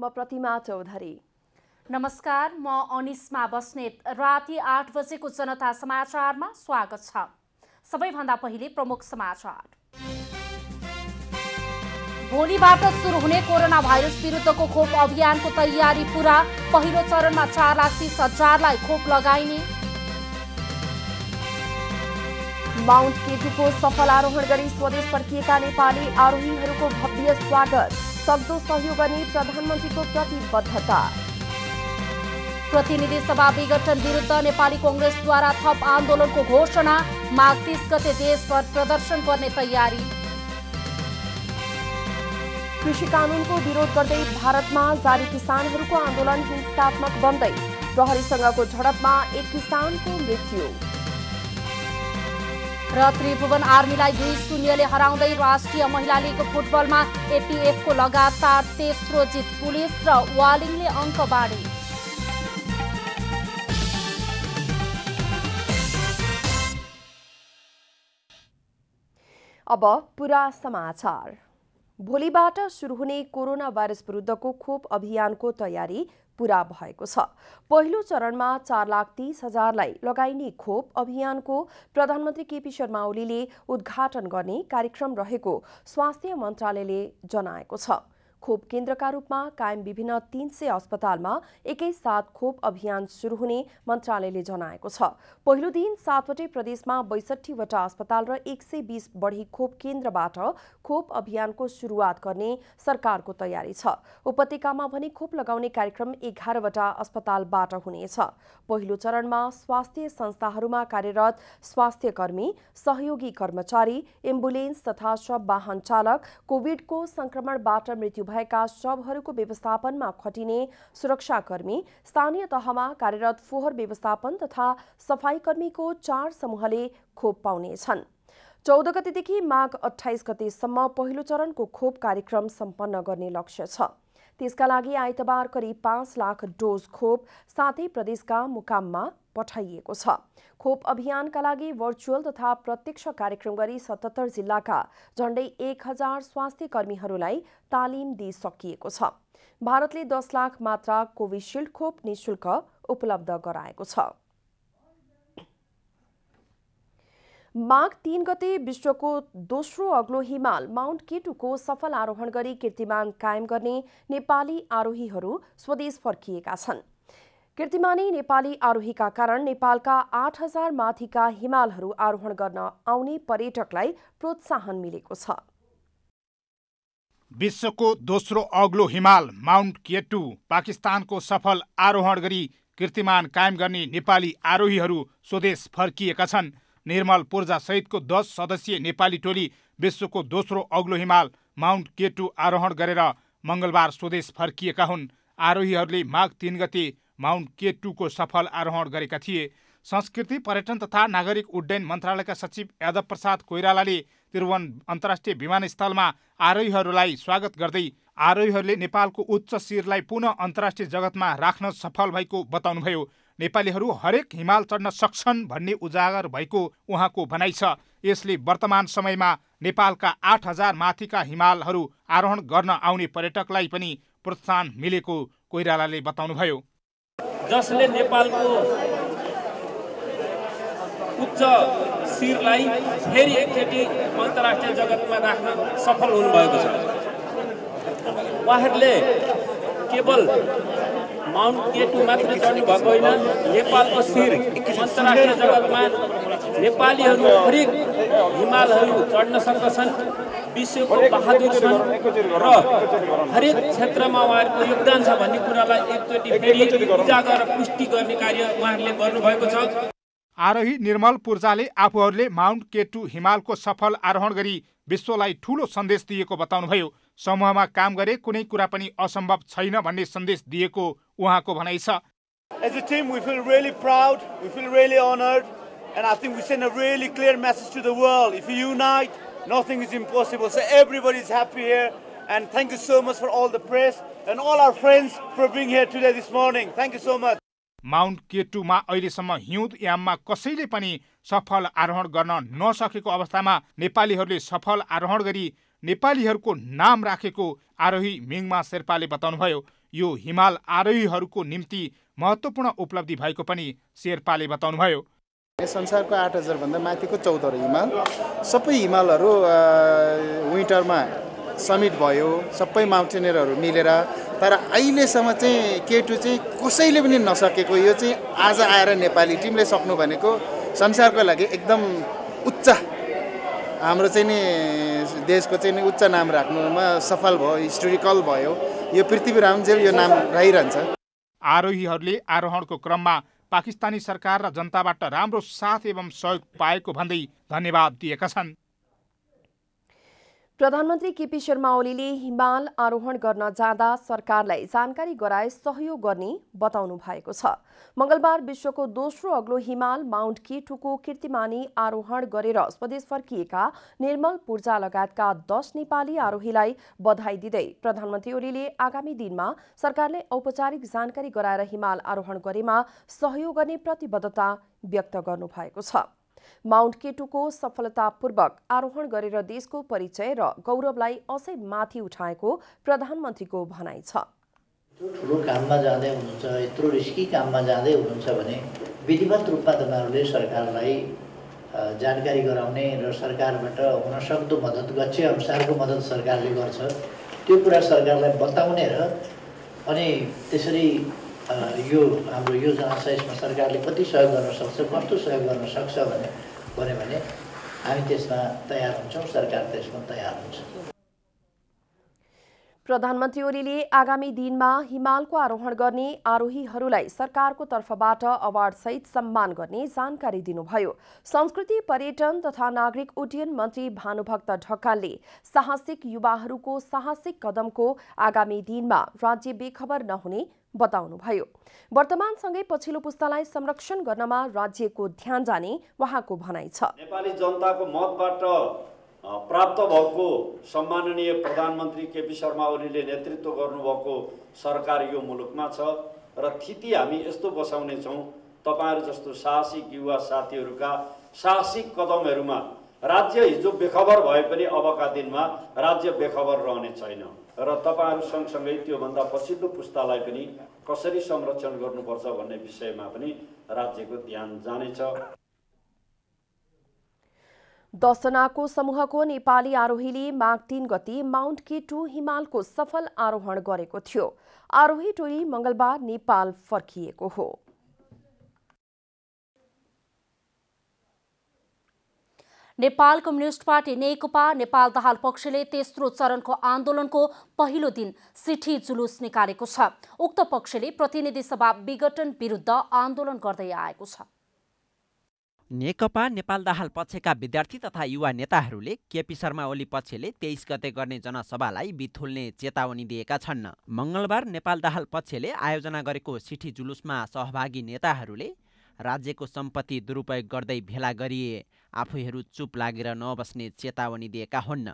म प्रतिमा चौधरी नमस्कार म अनिस्मा बस्नेत राति आठ बजेको जनता समाचारमा स्वागत छ सबैभन्दा पहिले प्रमुख समाचार भोलिबाट सुरु हुने कोरोना भाइरस विरुद्धको खोप अभियानको तयारी पुरा पहिलो चरणमा चार लाख तिस हजारलाई खोप लगाइने माउन्ट केटुको सफल आरोहण गरी स्वदेश फर्किएका नेपाली आरोहीहरूको भव्य स्वागत सक्दो सहयोग गर्ने प्रधानमन्त्रीको प्रतिबद्धता प्रतिनिधि सभा विघटन विरुद्ध नेपाली कङ्ग्रेसद्वारा थप आन्दोलनको घोषणा माघ तीस गते देशभर प्रदर्शन गर्ने तयारी कृषि कानूनको विरोध गर्दै भारतमा जारी किसानहरूको आन्दोलन हिंसात्मक बन्दै प्रहरीसँगको झडपमा एक किसानको मृत्यु र त्रिभुवन आर्मीलाई दुई शून्यले हराउँदै राष्ट्रिय महिला लिग फुटबलमा एपिएफको लगातार तेस्रो जित पुलिस र वालिङले अङ्क बाँडे अब पुरा समाचार भोलिबाट सुरु हुने कोरोना भाइरस विरुद्धको खोप अभियानको तयारी पूरा भएको छ पहिलो चरणमा चार लाख तीस हजारलाई लगाइने खोप अभियानको प्रधानमन्त्री केपी शर्मा ओलीले उद्घाटन गर्ने कार्यक्रम रहेको स्वास्थ्य मन्त्रालयले जनाएको छ खोप केन्द्रका रूपमा कायम विभिन्न तीन सय अस्पतालमा एकैसाथ खोप अभियान सुरु हुने मन्त्रालयले जनाएको छ पहिलो दिन सातवटै प्रदेशमा बैसठीवटा अस्पताल र एक सय बीस बढी खोप केन्द्रबाट खोप अभियानको सुरुवात गर्ने सरकारको तयारी छ उपत्यकामा भने खोप लगाउने कार्यक्रम एघारवटा अस्पतालबाट हुनेछ पहिलो चरणमा स्वास्थ्य संस्थाहरूमा कार्यरत स्वास्थ्य कर्मी सहयोगी कर्मचारी एम्बुलेन्स तथा सब वाहन चालक कोविडको संक्रमणबाट मृत्यु भएका शवहरूको व्यवस्थापनमा खटिने सुरक्षाकर्मी स्थानीय तहमा कार्यरत फोहोर व्यवस्थापन तथा सफाईकर्मीको चार समूहले खोप पाउनेछन् चौध गतेदेखि माघ अठाइस गतेसम्म पहिलो चरणको खोप कार्यक्रम सम्पन्न गर्ने लक्ष्य छ त्यसका लागि आइतबार करिब पाँच लाख डोज खोप साथै प्रदेशका मुकाममा पठाइएको छ खोप अभियानका लागि भर्चुअल तथा प्रत्यक्ष कार्यक्रम गरी सतहत्तर जिल्लाका झण्डै एक हजार स्वास्थ्य कर्मीहरूलाई तालिम दिइसकिएको छ भारतले दस लाख मात्रा कोभिसिल्ड खोप निशुल्क उपलब्ध गराएको छ माघ तीन गते विश्वको दोस्रो अग्लो हिमाल माउन्ट केटुको सफल आरोहण गरी कीर्तिमान कायम गर्ने नेपाली आरोहीहरू स्वदेश फर्किएका छन् कीर्तिमानी नेपाली आरोहीका कारण नेपालका आठ हजार माथिका हिमालहरू आरोहण गर्न आउने पर्यटकलाई प्रोत्साहन मिलेको छ विश्वको दोस्रो अग्लो हिमाल माउन्ट केटु पाकिस्तानको सफल आरोहण गरी कीर्तिमान कायम गर्ने नेपाली आरोहीहरू स्वदेश फर्किएका छन् निर्मल पूर्जासहितको दस सदस्यीय नेपाली टोली विश्वको दोस्रो अग्लो हिमाल माउन्ट केटु आरोहण गरेर मङ्गलबार स्वदेश फर्किएका हुन् आरोहीहरूले माघ तिन गते माउन्ट के टूको सफल आरोहण गरेका थिए संस्कृति पर्यटन तथा नागरिक उड्डयन मन्त्रालयका सचिव यादव प्रसाद कोइरालाले त्रिभुवन अन्तर्राष्ट्रिय विमानस्थलमा आरोहीहरूलाई स्वागत गर्दै आरोहीहरूले नेपालको उच्च शिरलाई पुनः अन्तर्राष्ट्रिय जगतमा राख्न सफल भएको बताउनुभयो नेपालीहरू हरेक हिमाल चढ्न सक्छन् भन्ने उजागर भएको उहाँको भनाइ छ यसले वर्तमान समयमा नेपालका आठ हजार माथिका हिमालहरू आरोहण गर्न आउने पर्यटकलाई पनि प्रोत्साहन मिलेको कोइरालाले बताउनुभयो जसले नेपालको उच्च शिरलाई फेरि एकचोटि अन्तर्राष्ट्रिय जगतमा राख्न सफल हुनुभएको छ उहाँहरूले केवल माउन्ट केटु मात्र चढ्नुभएको होइन नेपालको शिर अन्तर्राष्ट्रिय जगतमा नेपालीहरू हरेक हिमालहरू चढ्न सक्दछन् विश्वको बहादुर छन् र हरेक क्षेत्रमा उहाँहरूको योगदान छ भन्ने कुरालाई एकचोटि फेरि उजागर र पुष्टि गर्ने कार्य उहाँहरूले गर्नुभएको छ आरोही निर्मल पूर्जाले आफूहरूले माउन्ट केटु हिमालको सफल आरोहण गरी विश्वलाई ठूलो सन्देश दिएको बताउनुभयो समूहमा काम गरे कुनै कुरा पनि असम्भव छैन भन्ने सन्देश दिएको उहाँको भनाइ छ As a team, we feel really proud, we feel really honored, and I think we send a really clear message to the world. If unite, nothing is impossible. So everybody is happy here, and thank you so much for all the press and all our friends for being here today this morning. Thank you so much. Mount केटुमा अहिलेसम्म हिउँद याममा कसैले पनि सफल आरोहण गर्न नसकेको अवस्थामा नेपालीहरूले सफल आरोहण गरी नेपालीहरूको नाम राखेको आरोही मिङमा शेर्पाले बताउनुभयो यो हिमाल आरोहीहरूको निम्ति महत्त्वपूर्ण उपलब्धि भएको पनि शेर्पाले बताउनुभयो संसारको आठ हजारभन्दा माथिको चौधवटा हिमाल सबै हिमालहरू विन्टरमा समिट भयो सबै माउन्टेनियरहरू मिलेर तर अहिलेसम्म चाहिँ केटु चाहिँ कसैले पनि नसकेको यो चाहिँ आज आएर नेपाली टिमले सक्नु भनेको संसारको लागि एकदम उच्च हाम्रो चाहिँ नि देशको चाहिँ नि उच्च नाम राख्नुमा सफल भयो हिस्टोरिकल भयो यो पृथ्वी रामजेल यो नाम रहिरहन्छ आरोहीहरूले आरोहणको क्रममा पाकिस्तानी सरकार र जनताबाट राम्रो साथ एवं सहयोग पाएको भन्दै धन्यवाद दिएका छन् प्रधानमन्त्री केपी शर्मा ओलीले हिमाल आरोहण गर्न जाँदा सरकारलाई जानकारी गराए सहयोग गर्ने बताउनु भएको छ मंगलबार विश्वको दोस्रो अग्लो हिमाल माउन्ट केटुको किर्तिमानी आरोहण गरेर स्वदेश फर्किएका निर्मल पूर्जा लगायतका दस नेपाली आरोहीलाई बधाई दिँदै प्रधानमन्त्री ओलीले आगामी दिनमा सरकारले औपचारिक जानकारी गराएर हिमाल आरोहण गरेमा सहयोग गर्ने प्रतिबद्धता व्यक्त गर्नुभएको छ माउन्ट केटुको सफलतापूर्वक आरोहण गरेर देशको परिचय र गौरवलाई अझै माथि उठाएको प्रधानमन्त्रीको भनाइ छ यत्रो ठुलो काममा जाँदै हुनुहुन्छ यत्रो रिस्की काममा जाँदै हुनुहुन्छ भने विधिवत रूपमा तपाईँहरूले सरकारलाई जानकारी गराउने र सरकारबाट हुनसक्दो मद्दत गच्छे अनुसारको मद्दत सरकारले गर्छ त्यो कुरा सरकारलाई बताउने र अनि त्यसरी यो हाम्रो योजना साइजमा सरकारले कति सहयोग गर्न सक्छ कस्तो सहयोग गर्न सक्छ भने भन्यो भने हामी त्यसमा तयार हुन्छौँ सरकार त्यसमा तयार हुन्छ प्रधानमन्त्री ओलीले आगामी दिनमा हिमालको आरोहण गर्ने आरोहीहरूलाई सरकारको तर्फबाट अवार्डसहित सम्मान गर्ने जानकारी दिनुभयो संस्कृति पर्यटन तथा नागरिक उड्डयन मन्त्री भानुभक्त ढकालले साहसिक युवाहरूको साहसिक कदमको आगामी दिनमा राज्य बेखबर नहुने बताउनुभयो वर्तमानसँगै पछिल्लो पुस्तालाई संरक्षण गर्नमा राज्यको ध्यान जाने उहाँको भनाइ छ प्राप्त भएको सम्माननीय प्रधानमन्त्री केपी शर्मा ओलीले नेतृत्व गर्नुभएको सरकार यो मुलुकमा छ र थिति हामी यस्तो बसाउनेछौँ तपाईँहरू जस्तो साहसिक युवा साथीहरूका साहसिक कदमहरूमा राज्य हिजो बेखबर भए पनि अबका दिनमा राज्य बेखबर रहने छैन र तपाईँहरू सँगसँगै त्योभन्दा पछिल्लो पुस्तालाई पनि कसरी संरक्षण गर्नुपर्छ भन्ने विषयमा पनि राज्यको ध्यान जानेछ दसजनाको समूहको नेपाली आरोहीले माघ तीन गति माउन्ट के टू हिमालको सफल आरोहण गरेको थियो आरोही टोली मङ्गलबार नेपाल फर्किएको हो नेपाल कम्युनिस्ट पार्टी नेकपा नेपाल दहाल पक्षले तेस्रो चरणको आन्दोलनको पहिलो दिन सिठी जुलुस निकालेको छ उक्त पक्षले प्रतिनिधि सभा विघटन विरुद्ध आन्दोलन गर्दै आएको छ नेकपा नेपाल दाहाल पक्षका विद्यार्थी तथा युवा नेताहरूले केपी शर्मा ओली पक्षले तेइस गते गर्ने जनसभालाई बिथुल्ने चेतावनी दिएका छन् मङ्गलबार नेपाल दाहाल पक्षले आयोजना गरेको सिठी जुलुसमा सहभागी नेताहरूले राज्यको सम्पत्ति दुरुपयोग गर्दै भेला गरिए आफूहरू चुप लागेर नबस्ने चेतावनी दिएका हुन्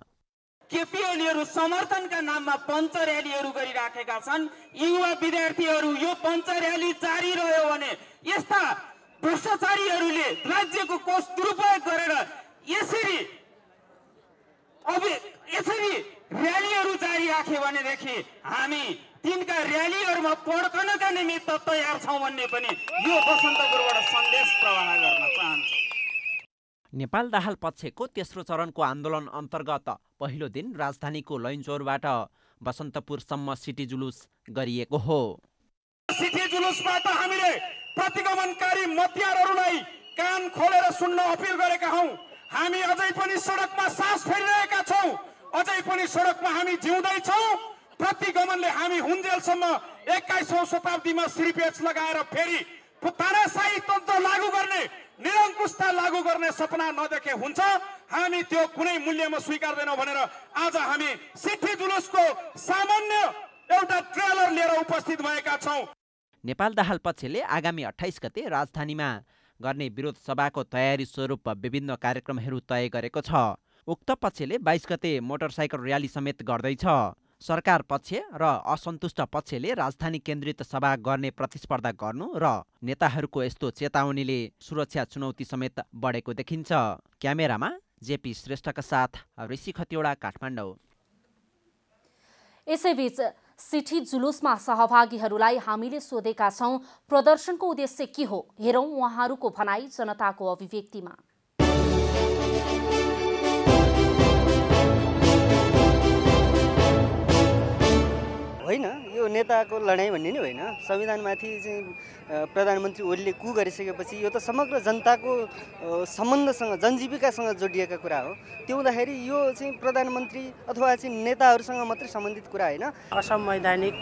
केपिएलहरू समर्थनका नाममा पञ्च र्यालीहरू गरिराखेका छन् युवा विद्यार्थीहरू यो पञ्च र्याली जारी रह्यो भने यस्ता भ्रष्टाचारीहरूले राज्यको कोष दुरुपयोग गरेर यसरी यसरी र्यालीहरू जारी राख्यो भनेदेखि हामी तिनका र्यालीहरूमा पड्कनका निमित्त तयार छौँ भन्ने पनि यो बसन्तपुरबाट सन्देश प्रवाह गर्न चाहन्छु नेपाल दाहाल पक्षको तेस्रो चरणको आन्दोलन अन्तर्गत पहिलो दिन राजधानीको लैनचोरबाट बसन्तपुरसम्म सिटी जुलुस गरिएको हो सिटी जुलुसबाट हामीले प्रतिगमनकारी मतियारहरूलाई कान खोलेर सुन्न अपिल गरेका हौ हामी अझै पनि सडकमा सास फेरिरहेका छौँ अझै पनि सडकमा हामी जिउँदैछौँ प्रतिगमनले हामी हुन्जेलसम्म एक्काइसौँ शताब्दीमा सिरिपेच लगाएर फेरि तानासाही तन्त्र लागू गर्ने निरङ्कुशता लागू गर्ने सपना नदेखे हुन्छ हामी त्यो कुनै मूल्यमा स्वीकार्दैनौँ भनेर आज हामी सिटी जुलुसको सामान्य एउटा ट्रेलर लिएर उपस्थित भएका छौँ नेपाल दाहाल पक्षले आगामी अठाइस गते राजधानीमा गर्ने विरोध सभाको तयारी स्वरूप विभिन्न कार्यक्रमहरू तय गरेको छ उक्त पक्षले बाइस गते मोटरसाइकल र्याली समेत गर्दैछ सरकार पक्ष र असन्तुष्ट पक्षले राजधानी केन्द्रित सभा गर्ने प्रतिस्पर्धा गर्नु र नेताहरूको यस्तो चेतावनीले सुरक्षा चुनौती समेत बढेको देखिन्छ क्यामेरामा जेपी श्रेष्ठका साथ ऋषि खतिवडा काठमाडौँ सिठी जुलुसमा सहभागीहरूलाई हामीले सोधेका छौँ प्रदर्शनको उद्देश्य के हो हेरौँ उहाँहरूको भनाई जनताको अभिव्यक्तिमा होइन यो नेताको लडाइँ भन्ने नै होइन संविधानमाथि चाहिँ प्रधानमन्त्री ओलीले कु गरिसकेपछि यो त समग्र जनताको सम्बन्धसँग जनजीविकासँग जोडिएका कुरा हो त्यो हुँदाखेरि यो चाहिँ प्रधानमन्त्री अथवा चाहिँ नेताहरूसँग मात्रै सम्बन्धित कुरा होइन असंवैधानिक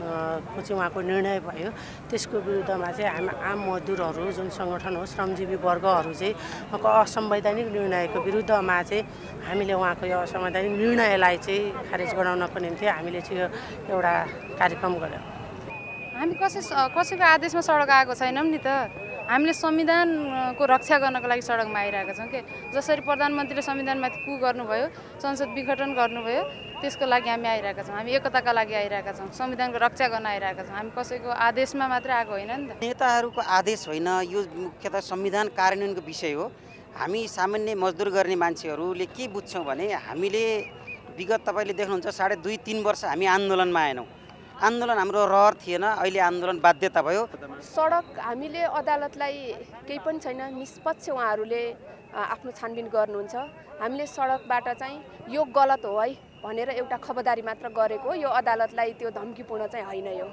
चाहिँ उहाँको निर्णय भयो त्यसको विरुद्धमा चाहिँ हामी आम मजदुरहरू जुन सङ्गठन हो श्रमजीवी वर्गहरू चाहिँ उहाँको असंवैधानिक निर्णयको विरुद्धमा चाहिँ हामीले उहाँको यो असंवैधानिक निर्णयलाई चाहिँ खारेज गराउनको निम्ति हामीले चाहिँ यो एउटा कार्यक्रम गऱ्यौँ हामी कसै कसैको आदेशमा सडक आएको छैनौँ नि त हामीले संविधानको रक्षा गर्नको लागि सडकमा आइरहेका छौँ के जसरी प्रधानमन्त्रीले संविधानमाथि कु गर्नुभयो संसद विघटन गर्नुभयो त्यसको लागि हामी आइरहेका छौँ हामी एकताका लागि आइरहेका छौँ संविधानको रक्षा गर्न आइरहेका छौँ हामी कसैको आदेशमा मात्रै आएको होइन नि त नेताहरूको आदेश होइन यो मुख्यतः संविधान कार्यान्वयनको विषय हो हामी सामान्य मजदुर गर्ने मान्छेहरूले के बुझ्छौँ भने हामीले विगत तपाईँले देख्नुहुन्छ साढे दुई तिन वर्ष हामी आन्दोलनमा आएनौँ आन्दोलन हाम्रो रहर थिएन अहिले आन्दोलन बाध्यता भयो सडक हामीले अदालतलाई केही पनि छैन निष्पक्ष उहाँहरूले आफ्नो छानबिन गर्नुहुन्छ हामीले सडकबाट चाहिँ यो गलत हो है भनेर एउटा खबरदारी मात्र गरेको यो अदालतलाई त्यो धम्कीपूर्ण चाहिँ होइन यो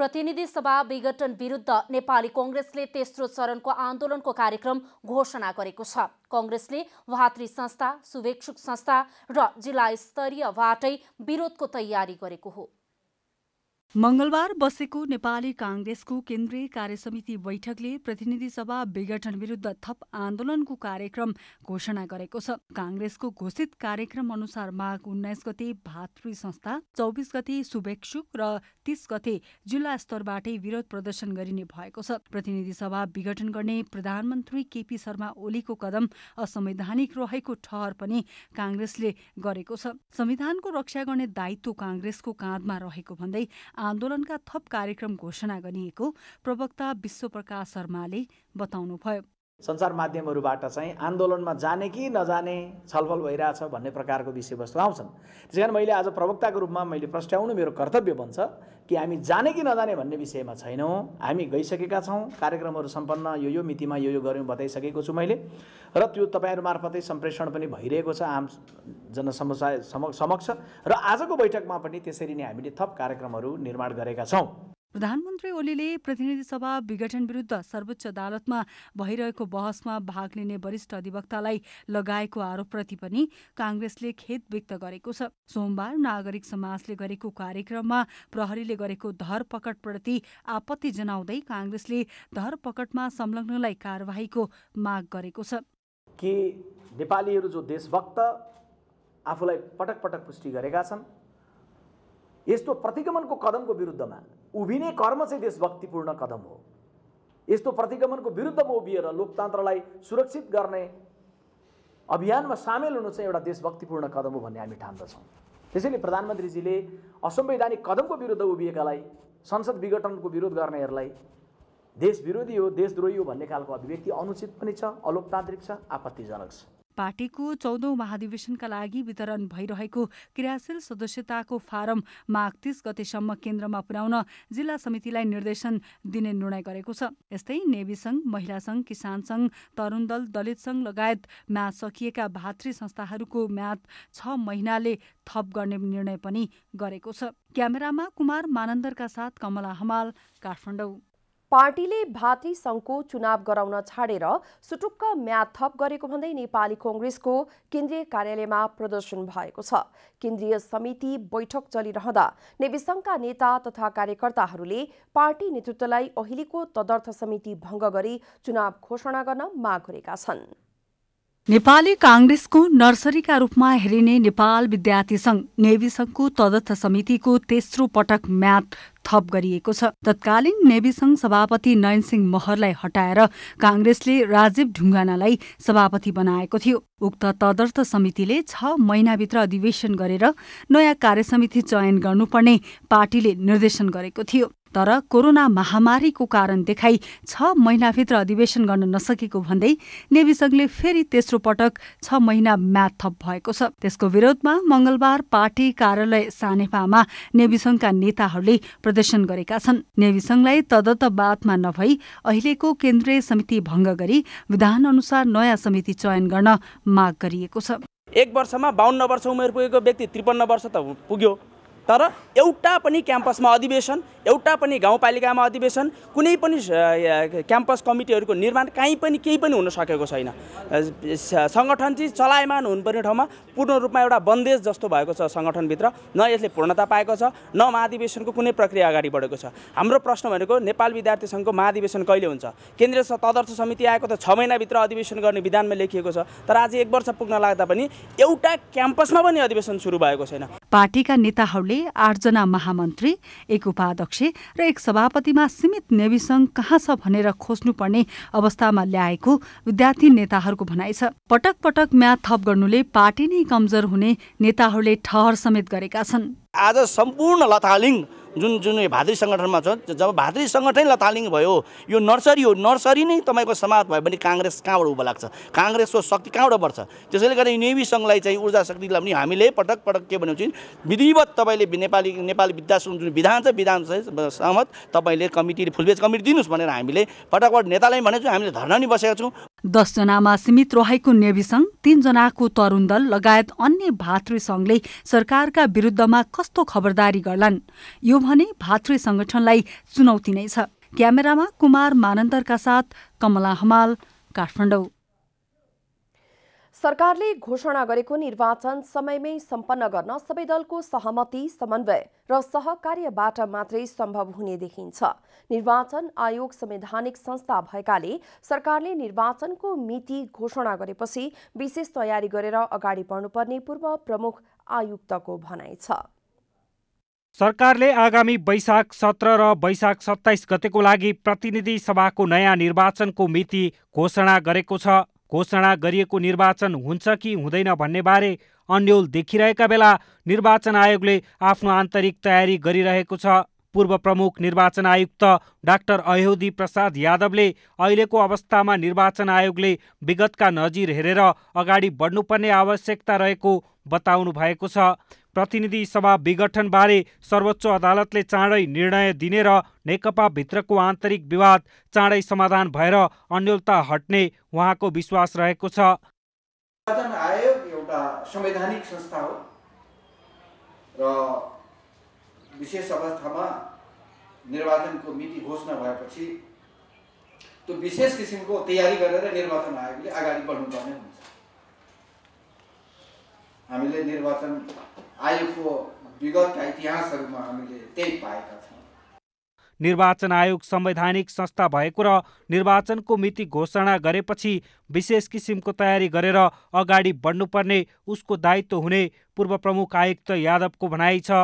प्रतिनिधि सभा विघटन विरुद्ध नेपाली कङ्ग्रेसले तेस्रो चरणको आन्दोलनको कार्यक्रम घोषणा गरेको छ कङ्ग्रेसले भातृ संस्था शुभेक्षुक संस्था र जिल्ला स्तरीयबाटै विरोधको तयारी गरेको हो मंगलबार बसेको नेपाली काङ्ग्रेसको केन्द्रीय कार्यसमिति बैठकले प्रतिनिधि सभा विघटन विरुद्ध थप आन्दोलनको कार्यक्रम घोषणा गरेको छ काङ्ग्रेसको घोषित कार्यक्रम अनुसार माघ उन्नाइस गते भातृ संस्था चौबिस गते शुभेक्षुक र तीस गते जिल्ला स्तरबाटै विरोध प्रदर्शन गरिने भएको छ प्रतिनिधि सभा विघटन गर्ने प्रधानमन्त्री केपी शर्मा ओलीको कदम असंवैधानिक रहेको ठहर पनि काङ्ग्रेसले गरेको छ संविधानको रक्षा गर्ने दायित्व काङ्ग्रेसको काँधमा रहेको भन्दै आन्दोलनका थप कार्यक्रम घोषणा गरिएको प्रवक्ता विश्वप्रकाश शर्माले बताउनुभयो सञ्चार माध्यमहरूबाट चाहिँ आन्दोलनमा जाने कि नजाने छलफल भइरहेछ भन्ने प्रकारको विषयवस्तु आउँछन् त्यस कारण मैले आज प्रवक्ताको रूपमा मैले प्रस्ट्याउनु मेरो कर्तव्य बन्छ कि हामी जाने कि नजाने भन्ने विषयमा छैनौँ हामी गइसकेका छौँ कार्यक्रमहरू सम्पन्न यो यो मितिमा यो यो गऱ्यौँ बताइसकेको छु मैले र त्यो तपाईँहरू मार्फतै सम्प्रेषण पनि भइरहेको छ आम जनसमुदाय समक्ष र आजको बैठकमा पनि त्यसरी नै हामीले थप कार्यक्रमहरू निर्माण गरेका छौँ प्रधानमन्त्री ओलीले प्रतिनिधि सभा विघटन विरुद्ध सर्वोच्च अदालतमा भइरहेको बहसमा भाग लिने वरिष्ठ अधिवक्तालाई लगाएको आरोपप्रति पनि काङ्ग्रेसले खेद व्यक्त गरेको छ सोमबार नागरिक समाजले गरेको कार्यक्रममा प्रहरीले गरेको धरपकड़प्रति आपत्ति जनाउँदै काङ्ग्रेसले धरपकडमा संलग्नलाई कार्यवाहीको माग गरेको छ के नेपालीहरू जो देशभक्त आफूलाई पटक पटक पुष्टि गरेका छन् यस्तो प्रतिगमनको कदमको विरुद्धमा उभिने कर्म चाहिँ देशभक्तिपूर्ण कदम हो यस्तो प्रतिगमनको विरुद्धमा उभिएर लोकतन्त्रलाई सुरक्षित गर्ने अभियानमा सामेल हुनु चाहिँ एउटा देशभक्तिपूर्ण कदम हो भन्ने हामी ठान्दछौँ त्यसैले प्रधानमन्त्रीजीले असंवैधानिक कदमको विरुद्ध उभिएकालाई संसद विघटनको विरोध गर्नेहरूलाई देश विरोधी हो देशद्रोही हो भन्ने खालको अभिव्यक्ति अनुचित पनि छ अलोकतान्त्रिक छ आपत्तिजनक छ पार्टीको चौधौँ महाधिवेशनका लागि वितरण भइरहेको क्रियाशील सदस्यताको फारम माघ तीस गतेसम्म केन्द्रमा पुर्याउन जिल्ला समितिलाई निर्देशन दिने निर्णय गरेको छ यस्तै नेभी सङ्घ महिला सङ्घ किसान सङ्घ तरुण दल दलित सङ्घ लगायत म्याच सकिएका भातृ संस्थाहरूको म्याद छ महिनाले थप गर्ने निर्णय पनि गरेको छ क्यामेरामा कुमार मानन्दरका साथ कमला हमाल काठमाडौँ पार्टीले भाती संघको चुनाव गराउन छाडेर सुटुक्क म्याद थप गरेको भन्दै नेपाली कङ्ग्रेसको केन्द्रीय कार्यालयमा प्रदर्शन भएको छ केन्द्रीय समिति बैठक चलिरहँदा नेविसङ्घका नेता तथा कार्यकर्ताहरूले पार्टी नेतृत्वलाई अहिलेको तदर्थ समिति भङ्ग गरी चुनाव घोषणा गर्न माग गरेका छन् नेपाली काङ्ग्रेसको नर्सरीका रूपमा हेरिने नेपाल विद्यार्थी संघ नेभी संघको तदर्थ समितिको तेस्रो पटक म्याद थप गरिएको छ तत्कालीन नेभी संघ सभापति नयन सिंह महरलाई हटाएर काङ्ग्रेसले राजीव ढुङ्गानालाई सभापति बनाएको थियो उक्त तदर्थ समितिले छ महिनाभित्र अधिवेशन गरेर नयाँ कार्यसमिति चयन गर्नुपर्ने पार्टीले निर्देशन गरेको थियो तर कोरोना महामारीको कारण देखाई छ महिनाभित्र अधिवेशन गर्न नसकेको भन्दै नेभी सङ्घले फेरि तेस्रो पटक छ महिना म्याद थप भएको छ त्यसको विरोधमा मंगलबार पार्टी कार्यालय सानेपामा नेभी सङ्घका नेताहरूले प्रदर्शन गरेका छन् नेभी सङ्घलाई बातमा नभई अहिलेको केन्द्रीय समिति भङ्ग गरी विधान अनुसार नयाँ समिति चयन गर्न माग गरिएको छ एक वर्षमा बाहन्न वर्ष उमेर पुगेको व्यक्ति त्रिपन्न वर्ष त पुग्यो तर एउटा पनि क्याम्पसमा अधिवेशन एउटा पनि गाउँपालिकामा अधिवेशन कुनै पनि क्याम्पस कमिटीहरूको निर्माण काहीँ पनि केही पनि हुन सकेको छैन सङ्गठन चाहिँ चलायमान हुनुपर्ने ठाउँमा पूर्ण रूपमा एउटा बन्देज जस्तो भएको छ सङ्गठनभित्र न यसले पूर्णता पाएको छ न महाधिवेशनको कुनै प्रक्रिया अगाडि बढेको छ हाम्रो प्रश्न भनेको नेपाल विद्यार्थी सङ्घको महाधिवेशन कहिले हुन्छ केन्द्रीय तदर्थ समिति आएको त छ महिनाभित्र अधिवेशन गर्ने विधानमा लेखिएको छ तर आज एक वर्ष पुग्न लाग्दा पनि एउटा क्याम्पसमा पनि अधिवेशन सुरु भएको छैन पार्टीका नेताहरूले आठजना महामन्त्री एक उपाध्यक्ष र एक सभापतिमा सीमित नेवी सङ्घ कहाँ छ भनेर खोज्नुपर्ने अवस्थामा ल्याएको विद्यार्थी नेताहरूको भनाइ छ पटक पटक म्याद थप गर्नुले पार्टी नै कमजोर हुने नेताहरूले ठहर समेत गरेका छन् आज सम्पूर्ण लथालिङ जुन जुन भातृ सङ्गठनमा छ जब भातृ सङ्गठनलाई तालिङ भयो यो नर्सरी हो नर्सरी नै तपाईँको समाप्त भयो भने काङ्ग्रेस कहाँबाट उभो लाग्छ काङ्ग्रेसको शक्ति कहाँबाट बढ्छ त्यसैले गर्दा नेभी सङ्घलाई चाहिँ ऊर्जा शक्तिलाई पनि हामीले पटक पटक के भनेपछि विधिवत तपाईँले नेपाली नेपाली विद्या जुन विधान छ विधान सहमत तपाईँले कमिटीले फुलबेज कमिटी दिनुहोस् भनेर हामीले पटक पटक नेतालाई भनेको छौँ हामीले धरना नि बसेका छौँ दसजनामा सीमित रहेको नेभी संघ तीनजनाको तरुण दल लगायत अन्य भातृ सङ्घले सरकारका विरुद्धमा कस्तो खबरदारी गर्लान् यो भने भातृ सङ्गठनलाई चुनौती नै छ क्यामेरामा कुमार मानन्दरका साथ कमला हमाल काठमाडौँ सरकारले घोषणा गरेको निर्वाचन समयमै सम्पन्न गर्न सबै दलको सहमति समन्वय र सहकार्यबाट मात्रै सम्भव हुने देखिन्छ निर्वाचन आयोग संवैधानिक संस्था भएकाले सरकारले निर्वाचनको मिति घोषणा गरेपछि विशेष तयारी गरेर अगाडि बढ्नुपर्ने पूर्व प्रमुख आयुक्तको भनाइ छ सरकारले आगामी वैशाख सत्र र वैशाख सत्ताइस गतेको लागि प्रतिनिधि सभाको नयाँ निर्वाचनको मिति घोषणा गरेको छ घोषणा गरिएको निर्वाचन हुन्छ कि हुँदैन भन्नेबारे अन्यल देखिरहेका बेला निर्वाचन आयोगले आफ्नो आन्तरिक तयारी गरिरहेको छ पूर्व प्रमुख निर्वाचन आयुक्त डाक्टर अयोधी प्रसाद यादवले अहिलेको अवस्थामा निर्वाचन आयोगले विगतका नजिर हेरेर अगाडि बढ्नुपर्ने आवश्यकता रहेको बताउनु भएको छ प्रतिनिधि सभा विघटनबारे सर्वोच्च अदालतले चाँडै निर्णय दिने र नेकपाभित्रको आन्तरिक विवाद चाँडै समाधान भएर अन्यलता हट्ने उहाँको विश्वास रहेको छ निर्वाचन आयोग एउटा संवैधानिक संस्था हो र विशेष अवस्थामा निर्वाचनको मिति घोषणा भएपछि त्यो विशेष किसिमको तयारी गरेर निर्वाचन आयोगले अगाडि बढ्नुपर्ने हुन्छ हामीले निर्वाचन आयोगको विगतका इतिहासहरूमा हामीले त्यही पाएका छौँ निर्वाचन आयोग संवैधानिक संस्था भएको र निर्वाचनको मिति घोषणा गरेपछि विशेष किसिमको तयारी गरेर अगाडि बढ्नुपर्ने उसको दायित्व हुने पूर्व प्रमुख आयुक्त यादवको भनाइ छ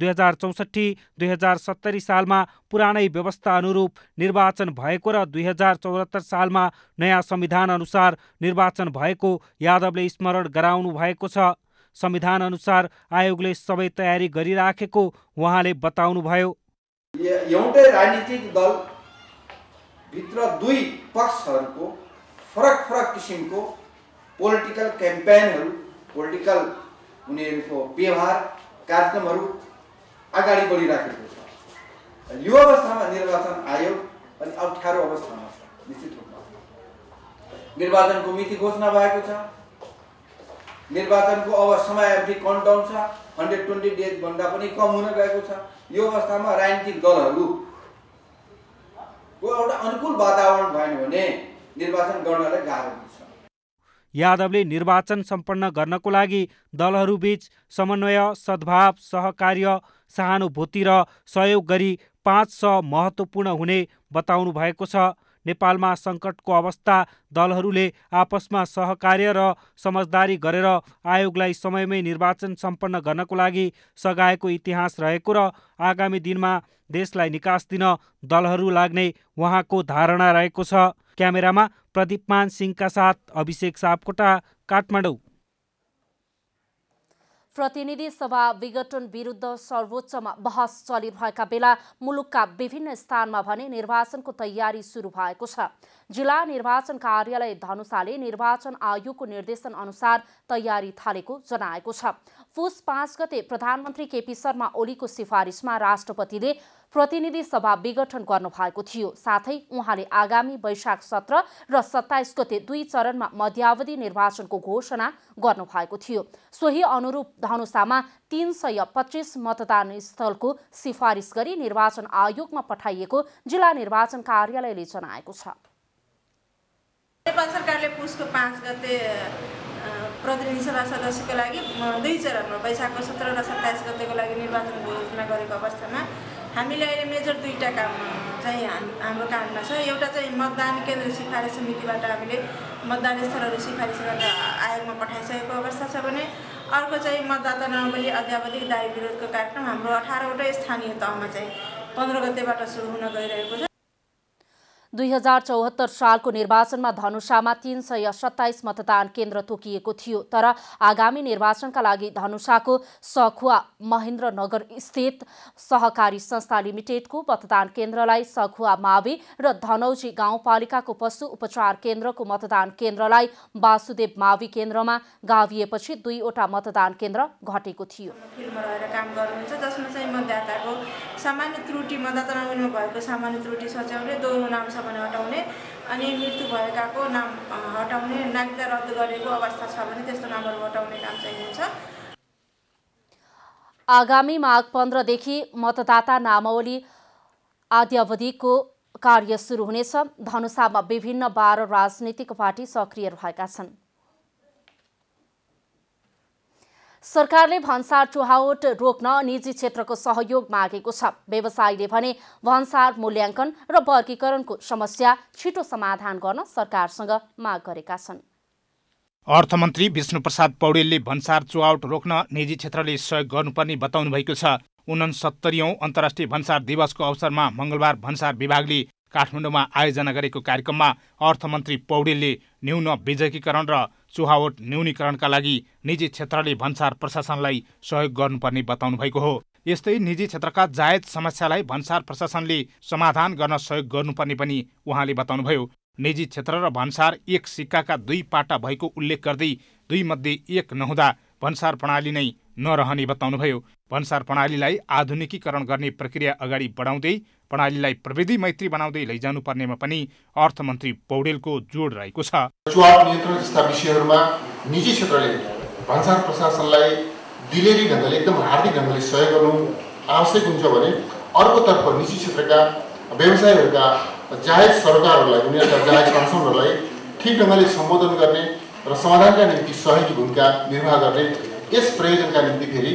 दुई हजार चौसठी दुई हजार सत्तरी सालमा पुरानै व्यवस्था अनुरूप निर्वाचन भएको र दुई हजार चौहत्तर सालमा नयाँ संविधान अनुसार निर्वाचन भएको यादवले स्मरण गराउनु भएको छ संविधान अनुसार आयोगले सबै तयारी गरिराखेको उहाँले बताउनुभयो एउटै राजनीतिक दल भित्र दुई पक्षहरूको फरक फरक किसिमको पोलिटिकल क्याम्पेनहरू पोलिटिकल उनीहरूको व्यवहार कार्यक्रमहरू अगाडि बढिराखेको छ यो अवस्थामा निर्वाचन आयोग अनि अप्ठ्यारो अवस्थामा छ निश्चित रूपमा निर्वाचनको मिति घोषणा भएको छ निर्वाचनको अब अवधि कन्टाउन छ हन्ड्रेड ट्वेन्टी डेजभन्दा पनि कम हुन गएको छ यो अवस्थामा राजनीतिक दलहरूको एउटा अनुकूल वातावरण भएन भने निर्वाचन गर्नलाई गाह्रो हुन्छ यादवले निर्वाचन सम्पन्न गर्नको लागि दलहरूबीच समन्वय सद्भाव सहकार्य सहानुभूति र सहयोग गरी पाँच सय महत्त्वपूर्ण हुने बताउनु भएको छ नेपालमा सङ्कटको अवस्था दलहरूले आपसमा सहकार्य र समझदारी गरेर आयोगलाई समयमै निर्वाचन सम्पन्न गर्नको लागि सघाएको इतिहास रहेको र आगामी दिनमा देशलाई निकास दिन दलहरू लाग्ने उहाँको धारणा रहेको छ क्यामेरामा प्रदीपमान सिंहका साथ अभिषेक सापकोटा काठमाडौँ प्रतिनिधि सभा विघटन विरुद्ध सर्वोच्चमा बहस चलिरहेका बेला मुलुकका विभिन्न स्थानमा भने निर्वाचनको तयारी सुरु भएको छ जिल्ला निर्वाचन कार्यालय धनुषाले निर्वाचन आयोगको निर्देशन अनुसार तयारी थालेको जनाएको छ पुस पाँच गते प्रधानमन्त्री केपी शर्मा ओलीको सिफारिसमा राष्ट्रपतिले प्रतिनिधि सभा विघटन गर्नुभएको थियो साथै उहाँले आगामी वैशाख सत्र र सत्ताइस गते दुई चरणमा मध्यावधि निर्वाचनको घोषणा गर्नुभएको थियो सोही अनुरूप धनुषामा तीन सय पच्चिस मतदान स्थलको सिफारिस गरी निर्वाचन आयोगमा पठाइएको जिल्ला निर्वाचन कार्यालयले जनाएको छ नेपाल सरकारले पुसको पाँच गते प्रतिनिधि सभा सदस्यको लागि दुई चरणमा वैशाखको सत्र र सत्ताइस गतेको लागि निर्वाचन घोषणा गरेको अवस्थामा हामीले अहिले मेजर दुईवटा काम चाहिँ हाम्रो काममा छ एउटा चाहिँ मतदान केन्द्र सिफारिस समितिबाट हामीले मतदान स्थलहरू सिफारिस गरेर आयोगमा पठाइसकेको अवस्था छ भने अर्को चाहिँ मतदाता नवली अध्यावधिक दायी विरोधको कार्यक्रम हाम्रो अठारवटै स्थानीय तहमा चाहिँ पन्ध्र गतेबाट सुरु हुन गइरहेको छ दुई हजार चौहत्तर सालको निर्वाचनमा धनुषामा तीन सय सत्ताइस मतदान केन्द्र तोकिएको थियो तर आगामी निर्वाचनका लागि धनुषाको सखुवा महेन्द्रनगर स्थित सहकारी संस्था लिमिटेडको मतदान केन्द्रलाई सखुवा मावि र धनौजी गाउँपालिकाको पशु उपचार केन्द्रको मतदान केन्द्रलाई वासुदेव मावि केन्द्रमा गाभिएपछि दुईवटा मतदान केन्द्र घटेको थियो सामान्य त्रुटि मतदाता नगरीमा भएको सामान्य त्रुटि सच्याउने दोहोरो नाम सामान्य हटाउने अनि मृत्यु भएकाको नाम हटाउने नागरिकता रद्द गरेको अवस्था छ भने त्यस्तो नामहरू हटाउने काम चाहिँ हुन्छ आगामी माघ पन्ध्रदेखि मतदाता नामावली अवधिको कार्य सुरु हुनेछ धनुषामा विभिन्न बाह्र राजनीतिक पार्टी सक्रिय रहेका छन् सरकारले भन्सार चुहावट रोक्न निजी क्षेत्रको सहयोग मागेको छ व्यवसायीले भने भन्सार मूल्याङ्कन र वर्गीकरणको समस्या छिटो समाधान गर्न सरकारसँग माग गरेका छन् अर्थमन्त्री विष्णुप्रसाद पौडेलले भन्सार चुहावट रोक्न निजी क्षेत्रले सहयोग गर्नुपर्ने बताउनु भएको छ उनसत्तरीऔँ अन्तर्राष्ट्रिय भन्सार दिवसको अवसरमा मङ्गलबार भन्सार विभागले काठमाडौँमा आयोजना गरेको कार्यक्रममा अर्थमन्त्री पौडेलले न्यून विजयकीकरण र चुहावट न्यूनीकरणका लागि निजी क्षेत्रले भन्सार प्रशासनलाई सहयोग गर्नुपर्ने बताउनु भएको हो यस्तै निजी क्षेत्रका जायज समस्यालाई भन्सार प्रशासनले समाधान गर्न सहयोग गर्नुपर्ने पनि उहाँले बताउनुभयो निजी क्षेत्र र भन्सार एक सिक्काका दुई पाटा भएको उल्लेख गर्दै दुईमध्ये एक नहुँदा भन्सार प्रणाली नै नरहने बताउनुभयो भन्सार प्रणालीलाई आधुनिकीकरण गर्ने प्रक्रिया अगाडि बढाउँदै प्रणालीलाई प्रविधि मैत्री बनाउँदै लैजानुपर्नेमा पनि अर्थमन्त्री पौडेलको जोड रहेको छ चुहाव नियन्त्रण जस्ता विषयहरूमा निजी क्षेत्रले भन्सार प्रशासनलाई दिलेरी ढङ्गले एकदम हार्दिक ढङ्गले सहयोग गर्नु आवश्यक हुन्छ भने अर्कोतर्फ निजी क्षेत्रका व्यवसायहरूका जायज सरकारहरूलाई उनीहरूका जायज कन्सर्नहरूलाई ठिक ढङ्गले सम्बोधन गर्ने र समाधानका निम्ति सहयोगी भूमिका निर्वाह गर्ने यस प्रयोजनका निम्ति फेरि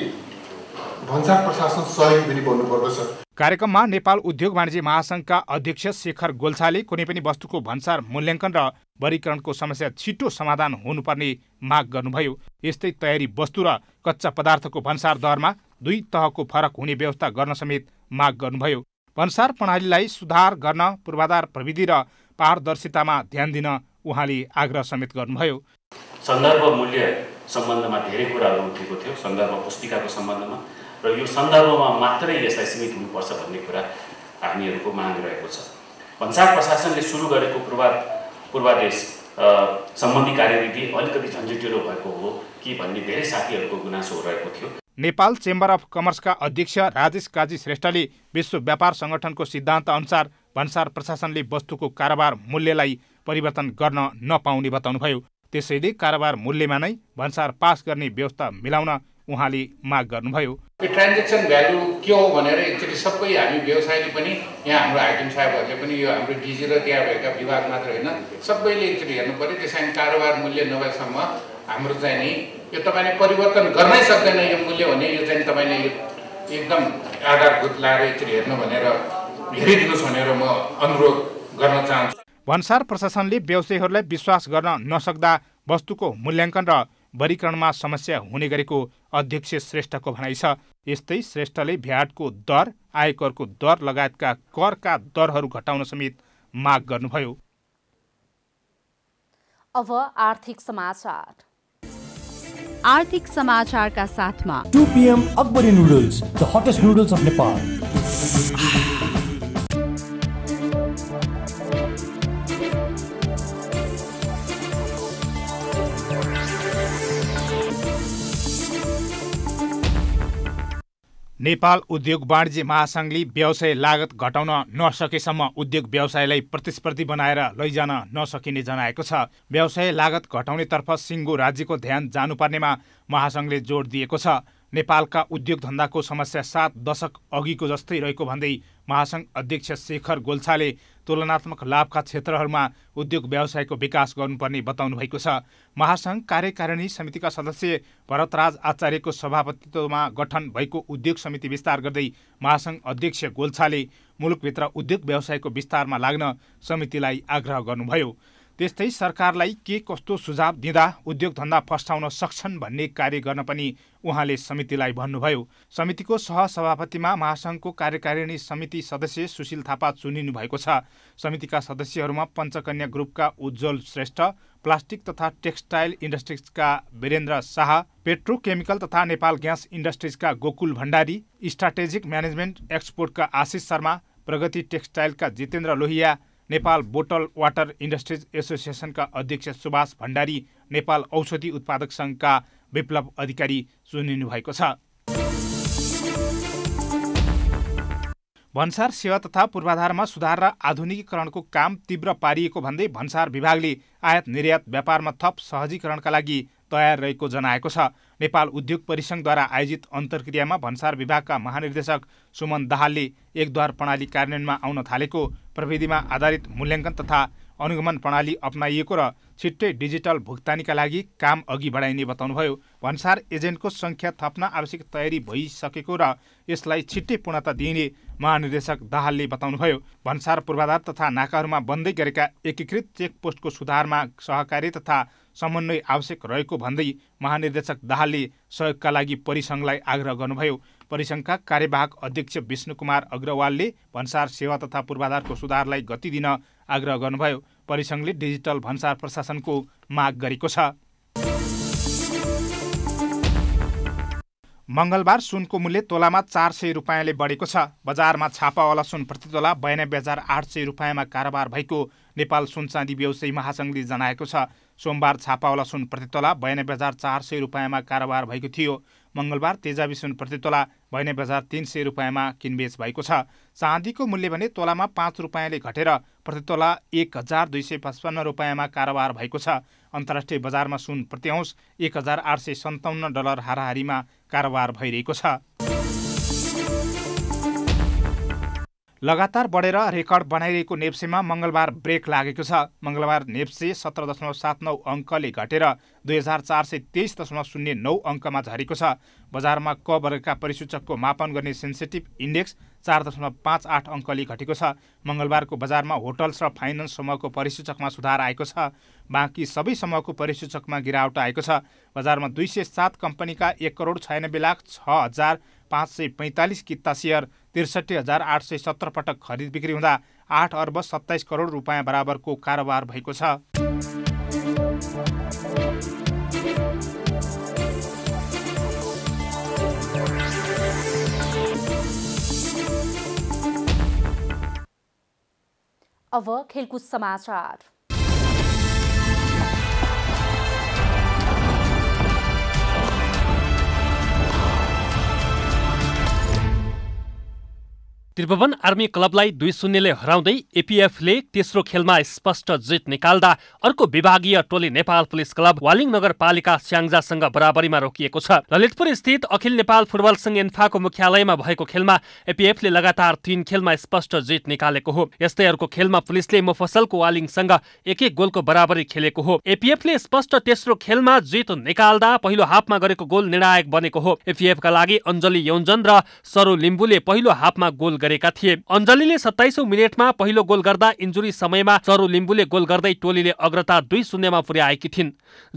भन्सार प्रशासन सहयोगी पनि बन्नुपर्दछ कार्यक्रममा नेपाल उद्योग वाणिज्य महासङ्घका अध्यक्ष शेखर गोल्छाले कुनै पनि वस्तुको भन्सार मूल्याङ्कन र वर्गीकरणको समस्या छिटो समाधान हुनुपर्ने माग गर्नुभयो यस्तै तयारी वस्तु र कच्चा पदार्थको भन्सार दरमा दुई तहको फरक हुने व्यवस्था गर्न समेत माग गर्नुभयो भन्सार प्रणालीलाई सुधार गर्न पूर्वाधार प्रविधि र पारदर्शितामा ध्यान दिन उहाँले आग्रह समेत गर्नुभयो सन्दर्भ मूल्य सम्बन्धमा धेरै कुराहरू उठेको थियो सन्दर्भ पुस्तिकाको सम्बन्धमा र यो सन्दर्भमा मात्रै यसलाई सीमित हुनुपर्छ भन्ने कुरा हामीहरूको माग रहेको छ भन्सार प्रशासनले सुरु गरेको पूर्वा पूर्वादेश सम्बन्धी कार्यविधि अलिकति झन्झटिलो भएको हो कि भन्ने धेरै साथीहरूको गुनासो रहेको थियो नेपाल चेम्बर अफ कमर्सका अध्यक्ष राजेश काजी श्रेष्ठले विश्व व्यापार सङ्गठनको सिद्धान्त अनुसार भन्सार प्रशासनले वस्तुको कारोबार मूल्यलाई परिवर्तन गर्न नपाउने बताउनुभयो त्यसैले कारोबार मूल्यमा नै भन्सार पास गर्ने व्यवस्था मिलाउन उहाँले माग गर्नुभयो यो ट्रान्जेक्सन भ्यालु के हो भनेर एकचोटि सबै हामी व्यवसायले पनि यहाँ हाम्रो हाइटिम साहबहरूले पनि यो हाम्रो डिजी र त्यहाँ भएका विभाग मात्र होइन सबैले एकचोटि हेर्नु पऱ्यो त्यस कारण कारोबार मूल्य नभएसम्म हाम्रो चाहिँ नि यो तपाईँले परिवर्तन गर्नै सक्दैन यो मूल्य भने यो चाहिँ तपाईँले एकदम आधारभूत लाएर एकचोटि हेर्नु भनेर हेरिदिनुहोस् भनेर म अनुरोध गर्न चाहन्छु भन्सार प्रशासनले व्यवसायीहरूलाई विश्वास गर्न नसक्दा वस्तुको मूल्याङ्कन र वर्गीकरणमा समस्या हुने गरेको अध्यक्ष श्रेष्ठको भनाइ छ यस्तै श्रेष्ठले भ्याटको दर आयकरको दर लगायतका करका दरहरू घटाउन समेत माग गर्नुभयो अब आर्थिक समाचार आर्थिक समाचारका साथमा 2 अकबरी द अफ नेपाल नेपाल उद्योग वाणिज्य महासङ्घले व्यवसाय लागत घटाउन नसकेसम्म उद्योग व्यवसायलाई प्रतिस्पर्धी बनाएर लैजान नसकिने जनाएको छ व्यवसाय लागत घटाउनेतर्फ सिङ्गो राज्यको ध्यान जानुपर्नेमा महासङ्घले जोड दिएको छ नेपालका उद्योग धन्दाको समस्या सात दशक अघिको जस्तै रहेको भन्दै महासङ्घ अध्यक्ष शेखर गोल्छाले तुलनात्मक लाभका क्षेत्रहरूमा उद्योग व्यवसायको विकास गर्नुपर्ने बताउनु भएको छ महासङ्घ कार्यकारिणी समितिका सदस्य भरतराज आचार्यको सभापतित्वमा गठन भएको उद्योग समिति विस्तार गर्दै महासङ्घ अध्यक्ष गोल्छाले मुलुकभित्र उद्योग व्यवसायको विस्तारमा लाग्न समितिलाई आग्रह गर्नुभयो त्यस्तै सरकारलाई के कस्तो सुझाव दिँदा उद्योग धन्दा फस्टाउन सक्छन् भन्ने कार्य गर्न पनि उहाँले समितिलाई भन्नुभयो समितिको सहसभापतिमा महासङ्घको कार्यकारिणी समिति सदस्य सुशील थापा चुनिनु भएको छ समितिका सदस्यहरूमा पञ्चकन्या ग्रुपका उज्जवल श्रेष्ठ प्लास्टिक तथा टेक्सटाइल इन्डस्ट्रिजका वीरेन्द्र शाह पेट्रोकेमिकल तथा नेपाल ग्यास इन्डस्ट्रिजका गोकुल भण्डारी स्ट्राटेजिक म्यानेजमेन्ट एक्सपोर्टका आशिष शर्मा प्रगति टेक्सटाइलका Jitendra Lohiya Nepal bottle water industries एसोसिएसनका अध्यक्ष सुभाष भण्डारी नेपाल औषधि उत्पादक सङ्घका विप्लव अधिकारी चुनिनु भएको छ भन्सार सेवा तथा पूर्वाधारमा सुधार र आधुनिकीकरणको काम तीव्र पारिएको भन्दै भन्सार विभागले आयात निर्यात व्यापारमा थप सहजीकरणका लागि तयार रहेको जनाएको छ नेपाल उद्योग परिसङ्घद्वारा आयोजित अन्तर्क्रियामा भन्सार विभागका महानिर्देशक सुमन दाहालले एकद्वार प्रणाली कार्यान्वयनमा आउन थालेको प्रविधिमा आधारित मूल्याङ्कन तथा अनुगमन प्रणाली अप्नाइएको र छिट्टै डिजिटल भुक्तानीका लागि काम अघि बढाइने बताउनुभयो भन्सार एजेन्टको सङ्ख्या थप्न आवश्यक तयारी भइसकेको र यसलाई छिट्टै पूर्णता दिइने महानिर्देशक दाहालले बताउनुभयो भन्सार पूर्वाधार तथा नाकाहरूमा बन्दै गरेका एकीकृत चेकपोस्टको सुधारमा सहकारी तथा समन्वय आवश्यक रहेको भन्दै महानिर्देशक दाहालले सहयोगका लागि परिसङ्घलाई आग्रह गर्नुभयो परिसङ्घका कार्यवाहक अध्यक्ष विष्णुकुमार अग्रवालले भन्सार सेवा तथा पूर्वाधारको सुधारलाई गति दिन आग्रह गर्नुभयो परिसङ्घले डिजिटल भन्सार प्रशासनको माग गरेको छ मङ्गलबार सुनको मूल्य तोलामा चार सय रुपियाँले बढेको छ बजारमा छापावाला सुन प्रतितोला बयानब्बे हजार आठ सय रुपियाँमा कारोबार भएको नेपाल सुन चाँदी व्यवसायी महासङ्घले जनाएको छ सोमबार छापावाला सुन प्रतितोला बयानब्बे हजार चार सय रुपियाँमा कारोबार भएको थियो मङ्गलबार तेजाबी सुन प्रतितोला बयानब्बे हजार तिन सय रुपियाँमा किनबेच भएको छ चाँदीको मूल्य भने तोलामा पाँच रुपियाँले घटेर प्रतितोला एक हजार दुई सय पचपन्न रुपियाँमा कारोबार भएको छ अन्तर्राष्ट्रिय बजारमा सुन प्रत्याउँस एक हजार आठ सय सन्ताउन्न डलर हाराहारीमा कारोबार भइरहेको छ लगातार बढेर रेकर्ड बनाइरहेको नेप्सेमा मङ्गलबार ब्रेक लागेको छ मङ्गलबार नेप्से सत्र दशमलव सात नौ अङ्कले घटेर दुई हजार चार सय तेइस दशमलव शून्य नौ अङ्कमा झरेको छ बजारमा क वर्गका परिसूचकको मापन गर्ने सेन्सेटिभ इन्डेक्स चार दशमलव पाँच आठ अङ्कले घटेको छ मङ्गलबारको बजारमा होटल्स र फाइनेन्स समूहको परिसूचकमा सुधार आएको छ बाँकी सबै समूहको परिसूचकमा गिरावट आएको छ बजारमा दुई सय सात कम्पनीका एक करोड छयानब्बे लाख छ हजार पाँच सय पैँतालिस किता सेयर त्रिसठी हजार आठ सय सत्र पटक खरिद बिक्री हुँदा आठ अर्ब सत्ताइस करोड रुपियाँ बराबरको कारोबार भएको छ अब खेलकुद समाचार त्रिभुवन आर्मी क्लबलाई दुई शून्यले हराउँदै एपिएफले तेस्रो खेलमा स्पष्ट जित निकाल्दा अर्को विभागीय टोली नेपाल पुलिस क्लब वालिङ नगरपालिका स्याङ्जासँग बराबरीमा रोकिएको छ ललितपुर स्थित अखिल नेपाल फुटबल संघ इन्फाको मुख्यालयमा भएको खेलमा एपिएफले लगातार तीन खेलमा स्पष्ट जित निकालेको हो यस्तै अर्को खेलमा पुलिसले मोफसलको वालिङसँग एक एक गोलको बराबरी खेलेको हो एपिएफले स्पष्ट तेस्रो खेलमा जित निकाल्दा पहिलो हाफमा गरेको गोल निर्णायक बनेको हो एपिएफका लागि अञ्जली यौन्जन र सरु लिम्बुले पहिलो हाफमा गोल गरेका थिए अञ्जलीले सत्ताइसौँ मिनेटमा पहिलो गोल गर्दा इन्जुरी समयमा चरु लिम्बुले गोल गर्दै टोलीले अग्रता दुई शून्यमा पुर्याएकी थिइन्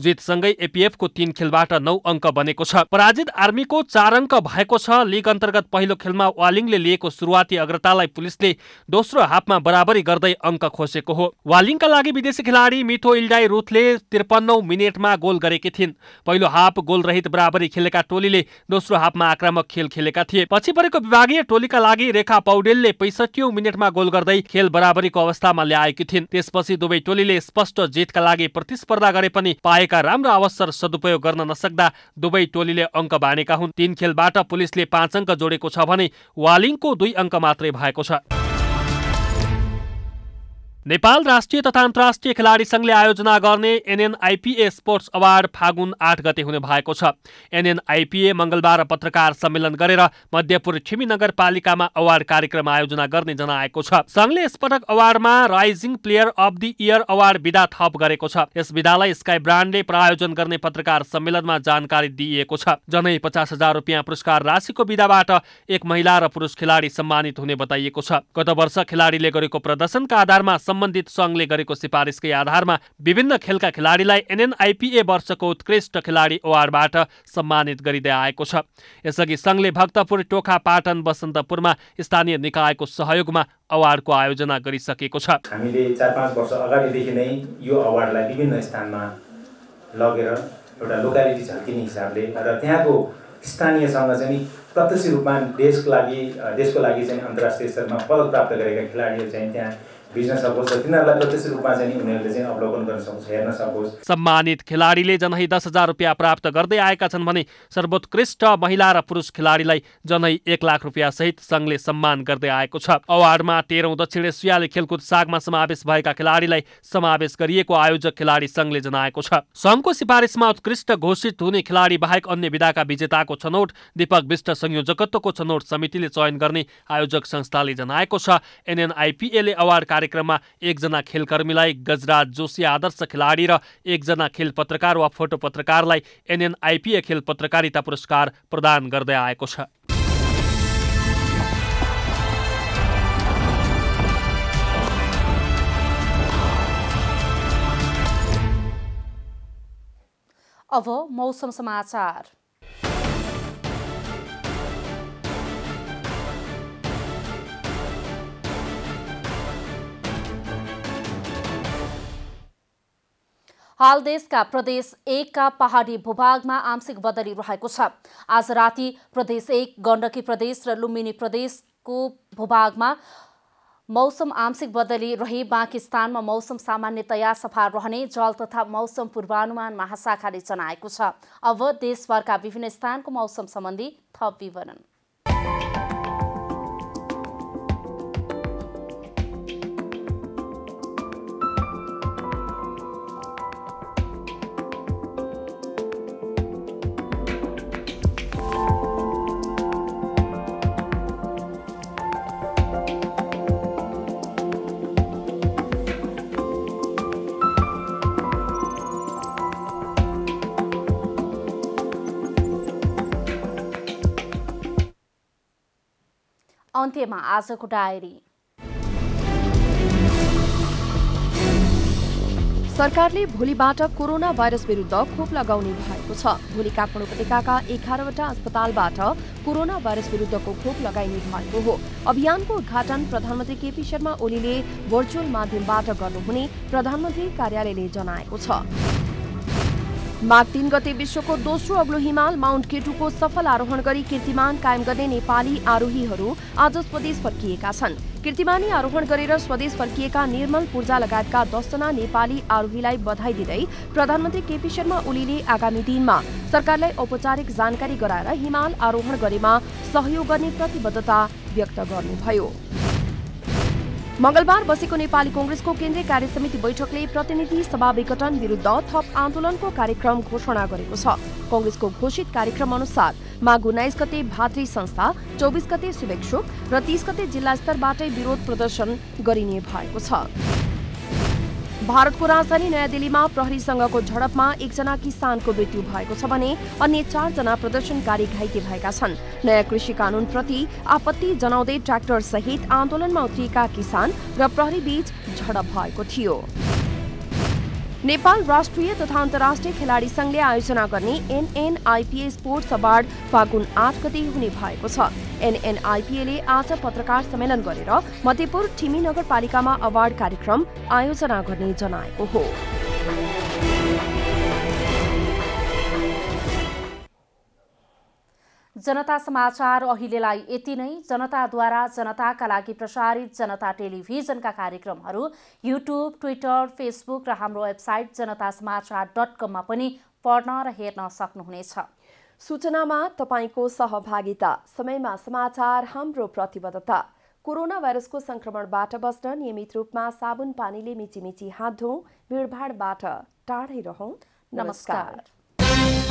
जितसँगै एपिएफको तीन खेलबाट नौ अङ्क बनेको छ पराजित आर्मीको चार अङ्क भएको छ लिग अन्तर्गत पहिलो खेलमा वालिङले लिएको सुरुवाती अग्रतालाई पुलिसले दोस्रो हाफमा बराबरी गर्दै अङ्क खोसेको हो वालिङका लागि विदेशी खेलाडी मिथो इल्डाई रुथले त्रिपन्नौ मिनेटमा गोल गरेकी थिइन् पहिलो हाफ गोलरहित बराबरी खेलेका टोलीले दोस्रो हाफमा आक्रामक खेल खेलेका थिए पछि परेको विभागीय टोलीका लागि रेखा रेखा पौडेलले पैसठी मिनटमा गोल गर्दै खेल बराबरीको अवस्थामा ल्याएकी थिइन् त्यसपछि दुवै टोलीले स्पष्ट जितका लागि प्रतिस्पर्धा गरे पनि पाएका राम्रो अवसर सदुपयोग गर्न नसक्दा दुवै टोलीले अङ्क बाँडेका हुन् तीन खेलबाट पुलिसले पाँच अङ्क जोडेको छ भने वालिङको दुई अङ्क मात्रै भएको छ नेपाल राष्ट्रिय तथा अन्तर्राष्ट्रिय खेलाडी सङ्घले आयोजना गर्ने एनएनआइपिए स्पोर्ट्स अवार्ड फागुन आठ गते हुने भएको छ एनएनआइपिए मङ्गलबार पत्रकार सम्मेलन गरेर मध्यपुर छिमी नगरपालिकामा अवार्ड कार्यक्रम आयोजना गर्ने जनाएको छ सङ्घले यसपटक अवार्डमा rising player of the year award विधा थप गरेको छ यस विधालाई स्काई ब्रान्डले प्रायोजन गर्ने पत्रकार सम्मेलनमा जानकारी दिइएको छ जनै पचास हजार रुपियाँ पुरस्कार राशिको विधाबाट एक महिला र पुरुष खेलाडी सम्मानित हुने बताइएको छ गत वर्ष खेलाडीले गरेको प्रदर्शनका आधारमा सम्बन्धित सङ्घले गरेको सिफारिसकै आधारमा विभिन्न खेलका खेलाडीलाई एनएनआइपिए वर्षको उत्कृष्ट खेलाडी अवार्डबाट सम्मानित गरिँदै आएको छ यसअघि सङ्घले भक्तपुर टोखा पाटन बसन्तपुरमा स्थानीय निकायको सहयोगमा अवार्डको आयोजना गरिसकेको छ हामीले चार पाँच वर्ष अगाडिदेखि नै यो अवार्डलाई विभिन्न स्थानमा लगेर एउटा लोकालिटी झल्किने हिसाबले र त्यहाँको स्थानीयसँग चाहिँ प्रत्यक्ष रूपमा देशको लागि देशको लागि चाहिँ अन्तर्राष्ट्रिय स्तरमा पदक प्राप्त गरेका खेलाडीहरू चाहिँ त्यहाँ चाहिँ अवलोकन गर्न हेर्न सम्मानित खेलाडीले जनै दस हजार रुपियाँ प्राप्त गर्दै आएका छन् भने सर्वोत्कृष्ट महिला र पुरुष खेलाडीलाई जनै एक लाख रुपियाँ सहित सङ्घले सम्मान गर्दै आएको छ अवार्डमा तेह्रौँ दक्षिण एसियाली खेलकुद सागमा समावेश भएका खेलाडीलाई समावेश गरिएको आयोजक खेलाडी सङ्घले जनाएको छ सङ्घको सिफारिसमा उत्कृष्ट घोषित हुने खेलाडी बाहेक अन्य विधाका विजेताको छनौट दीपक विष्ट संयोजकत्वको छनौट समितिले चयन गर्ने आयोजक संस्थाले जनाएको छ एनएनआइपिएले अवार्ड कार्यक्रममा एकजना खेलकर्मीलाई गजराज जोशी आदर्श खेलाडी र एकजना खेल पत्रकार वा फोटो पत्रकारलाई एनएनआइपिए खेल पत्रकारिता पुरस्कार प्रदान गर्दै आएको छ अब मौसम समाचार हाल देशका प्रदेश एकका पहाडी भूभागमा आंशिक बदली रहेको छ आज राति प्रदेश एक गण्डकी प्रदेश र लुम्बिनी प्रदेशको भूभागमा मौसम आंशिक बदली रही बाँकी स्थानमा मौसम सामान्यतया सफा रहने जल तथा मौसम पूर्वानुमान महाशाखाले जनाएको छ अब देशभरका विभिन्न स्थानको मौसम सम्बन्धी थप विवरण अन्त्यमा आजको डायरी सरकारले भोलिबाट कोरोना भाइरस विरुद्ध खोप लगाउने भएको छ भोलि काठमाडौँ उपत्यकाका एघारवटा अस्पतालबाट कोरोना भाइरस विरुद्धको खोप लगाइने भएको हो अभियानको उद्घाटन प्रधानमन्त्री केपी शर्मा ओलीले भर्चुअल माध्यमबाट गर्नुहुने प्रधानमन्त्री कार्यालयले जनाएको छ माघ तीन गते विश्वको दोस्रो अग्लो हिमाल माउन्ट केटुको सफल आरोहण गरी कीर्तिमान कायम गर्ने नेपाली आरोहीहरू आज स्वदेश फर्किएका छन् कीर्तिमानी आरोहण गरेर स्वदेश फर्किएका निर्मल पूर्जा लगायतका दसजना नेपाली आरोहीलाई बधाई दिँदै प्रधानमन्त्री केपी शर्मा ओलीले आगामी दिनमा सरकारलाई औपचारिक जानकारी गराएर हिमाल आरोहण गरेमा सहयोग गर्ने प्रतिबद्धता व्यक्त गर्नुभयो मंगलबार बसेको नेपाली कंग्रेसको केन्द्रीय कार्यसमिति बैठकले प्रतिनिधि सभा विघटन विरुद्ध थप आन्दोलनको कार्यक्रम घोषणा गरेको छ कंग्रेसको घोषित कार्यक्रम अनुसार माघ उन्नाइस गते भातृ संस्था चौबिस गते शुभेक्षुक र तीस गते जिल्ला स्तरबाटै विरोध प्रदर्शन गरिने भएको छ भारतको राजधानी नयाँ दिल्लीमा प्रहरीसँगको झडपमा एकजना किसानको मृत्यु भएको छ भने अन्य चारजना प्रदर्शनकारी घाइते भएका छन् नयाँ कृषि कानूनप्रति आपत्ति जनाउँदै ट्र्याक्टर सहित आन्दोलनमा उत्रिएका किसान र प्रहरीबीच झडप भएको थियो नेपाल राष्ट्रिय तथा अन्तर्राष्ट्रिय खेलाडी संघले आयोजना गर्ने एनएनआइपिए स्पोर्ट्स अवार्ड फागुन आठ गते हुने भएको छ एनएनआइपिएले आज पत्रकार सम्मेलन गरेर मध्यपुर ठिमी नगरपालिकामा अवार्ड कार्यक्रम आयोजना गर्ने जनाएको हो जनता समाचार अहिलेलाई यति नै जनताद्वारा जनताका लागि प्रसारित जनता टेलिभिजनका कार्यक्रमहरू युट्युब ट्विटर फेसबुक र हाम्रो वेबसाइट जनता समाचार डट कममा पनि पढ्न र हेर्न सक्नुहुनेछ सूचनामा तपाईँको सहभागिता समयमा समाचार हाम्रो प्रतिबद्धता कोरोना भाइरसको सङ्क्रमणबाट बस्न नियमित रूपमा साबुन पानीले मिचिमिची हात धोँ भिडभाडबाट टाढै रहौँ नमस्कार